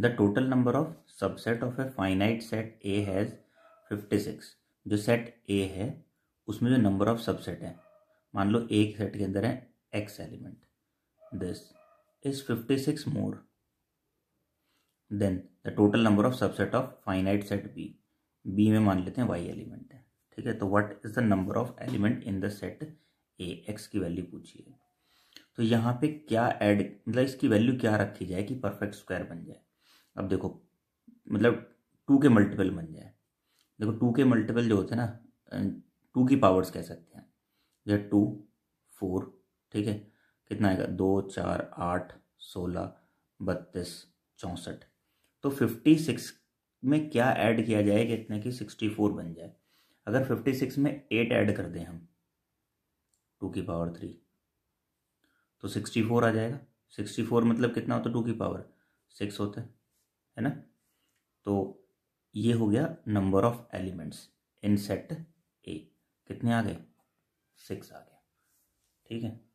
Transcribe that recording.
the total number of subset of a finite set A has fifty six जो set A है उसमें जो number of subset है मान लो एक सेट के अंदर है x element this is fifty six more than the total number of subset of finite set B B में मान लेते हैं वाई एलिमेंट है ठीक है तो what is the number of element in the set A x की value पूछिए तो यहाँ पे क्या ऐड मतलब इसकी वैल्यू क्या रखी जाए कि परफेक्ट स्क्वायर बन जाए अब देखो मतलब टू के मल्टीपल बन जाए देखो टू के मल्टीपल जो होते हैं ना टू अं, की पावर्स कह सकते हैं जैसे टू फोर ठीक है कितना आएगा दो चार आठ सोलह बत्तीस चौंसठ तो फिफ्टी सिक्स में क्या ऐड किया जाए कि इतने की सिक्सटी फोर बन जाए अगर फिफ्टी सिक्स में एट ऐड कर दें हम टू की पावर थ्री तो सिक्सटी फोर आ जाएगा सिक्सटी फोर मतलब कितना होता है टू की पावर सिक्स होता है है ना तो ये हो गया number of elements in set A कितने आ गए सिक्स आ गया ठीक है